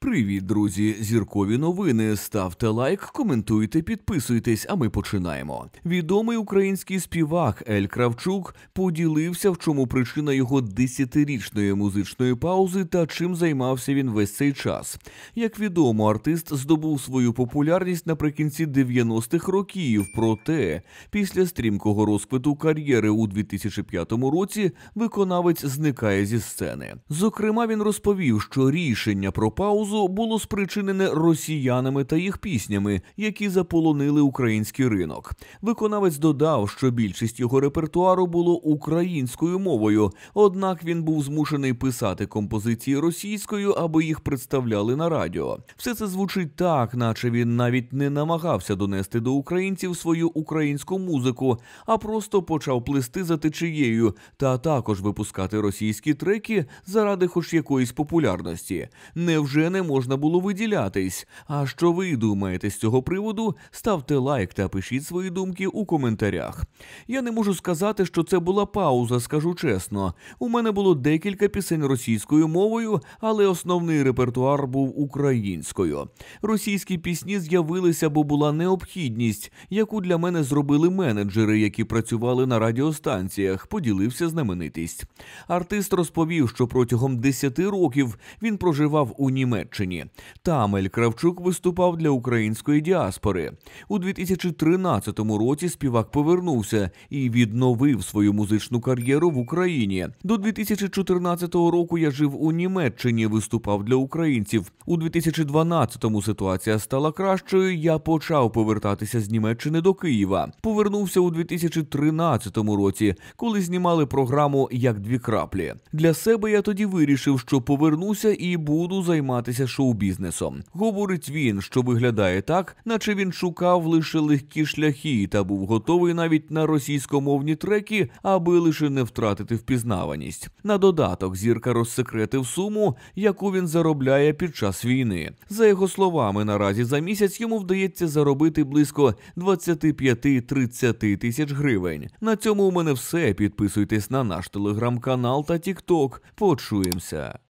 Привіт, друзі! Зіркові новини. Ставте лайк, коментуйте, підписуйтесь, а ми починаємо. Відомий український співак Ель Кравчук поділився, в чому причина його десятирічної музичної паузи та чим займався він весь цей час. Як відомо, артист здобув свою популярність наприкінці 90-х років. Проте після стрімкого розквиту кар'єри у 2005 році виконавець зникає зі сцени. Зокрема, він розповів, що рішення про паузу союзу було спричинене росіянами та їх піснями, які заполонили український ринок. Виконавець додав, що більшість його репертуару було українською мовою, однак він був змушений писати композиції російською, аби їх представляли на радіо. Все це звучить так, наче він навіть не намагався донести до українців свою українську музику, а просто почав плести за течією та також випускати російські треки заради хоч якоїсь популярності. Невже не не можна було виділятись. А що ви думаєте з цього приводу? Ставте лайк та пишіть свої думки у коментарях. Я не можу сказати, що це була пауза, скажу чесно. У мене було декілька пісень російською мовою, але основний репертуар був українською. Російські пісні з'явилися, бо була необхідність, яку для мене зробили менеджери, які працювали на радіостанціях. Поділився знаменитість. Артист розповів, що протягом 10 років він проживав у Німеччині. Туреччині. Тамель Кравчук виступав для української діаспори у 2013 році. Співак повернувся і відновив свою музичну кар'єру в Україні. До 2014 року я жив у Німеччині. Виступав для українців у 2012-му Ситуація стала кращою. Я почав повертатися з Німеччини до Києва. Повернувся у 2013 році, коли знімали програму як дві краплі. Для себе я тоді вирішив, що повернуся і буду займатися займатися шоу-бізнесом. Говорить він, що виглядає так, наче він шукав лише легкі шляхи та був готовий навіть на російськомовні треки, аби лише не втратити впізнаваність. На додаток зірка розсекретив суму, яку він заробляє під час війни. За його словами, наразі за місяць йому вдається заробити близько 25-30 тисяч гривень. На цьому у мене все. Підписуйтесь на наш телеграм-канал та тікток. Почуємося.